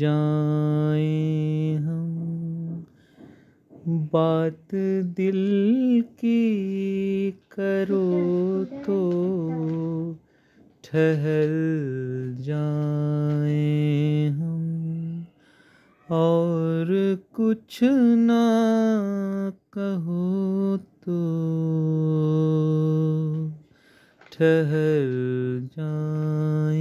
जाए हम बात दिल की करो तो ठहर जाए हम और कुछ ना कहो तो ठहर जाए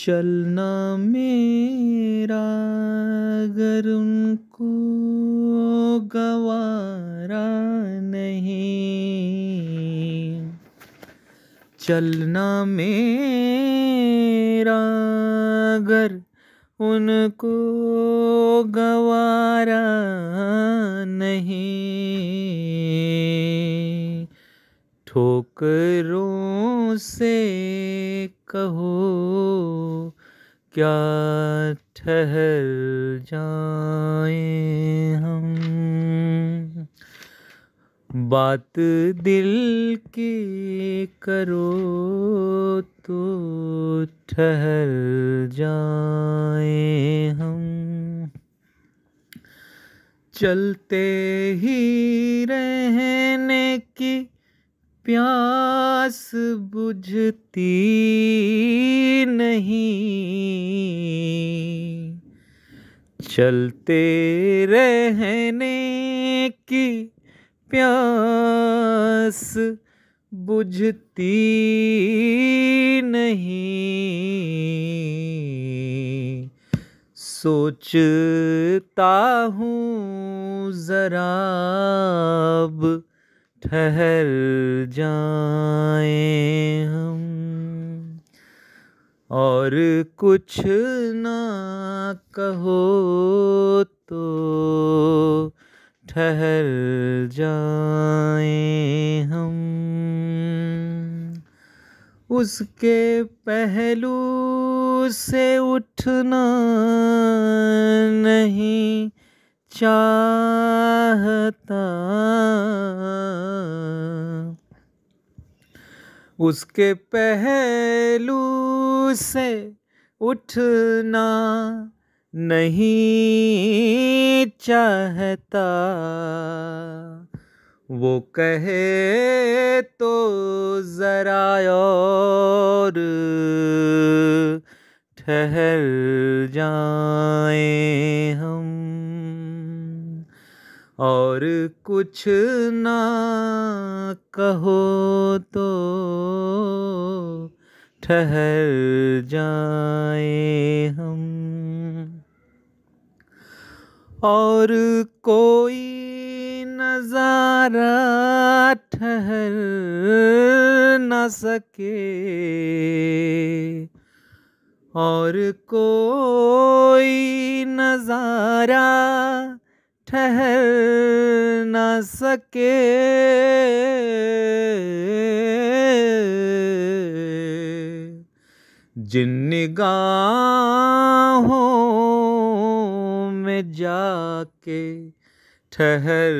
चलना मेरा अगर उनको गवारा नहीं चलना मेरा अगर उनको गवारा नहीं ठोकरों से कहो क्या ठहर जाए हम बात दिल की करो तो ठहर जाए हम चलते ही रहने की प्यास बुझती नहीं चलते रहने की प्यास बुझती नहीं सोचता हूँ जरा ठहर जाए हम और कुछ ना कहो तो ठहर जाए हम उसके पहलू से उठना नहीं चाहता उसके पहलू से उठना नहीं चाहता वो कहे तो ज़रा और ठहर जाए और कुछ ना कहो तो ठहर जाए हम और कोई नज़ारा ठहर न सके और कोई नज़ारा ठहर न सके जिन निगाहों में जाके ठहर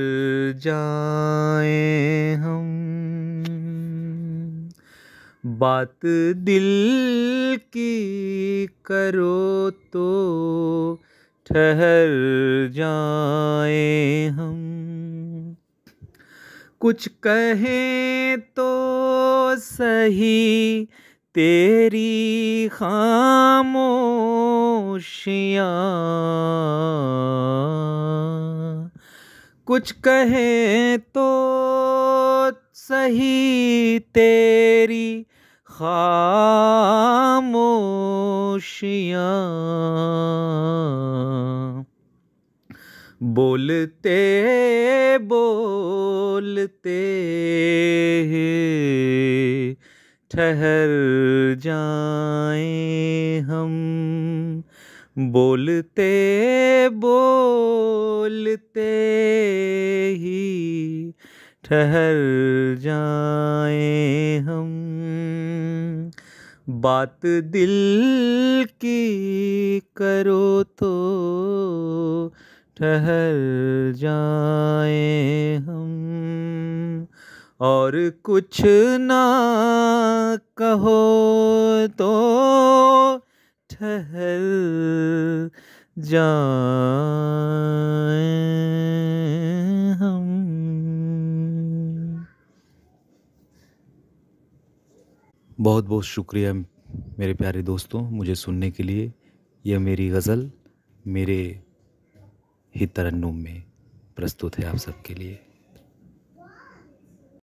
जाए हम बात दिल की करो तो ठहर जाए हम कुछ कहें तो सही तेरी खामोशियाँ कुछ कहें तो सही तेरी खामोशियाँ बोलते बोलते ठहर जाए हम बोलते बोलते ही ठहर जाए हम बात दिल की करो तो ठहर जाए हम और कुछ ना कहो तो ठहर जाए हम बहुत बहुत शुक्रिया मेरे प्यारे दोस्तों मुझे सुनने के लिए यह मेरी गज़ल मेरे ही तरन्नुम में प्रस्तुत है आप सबके लिए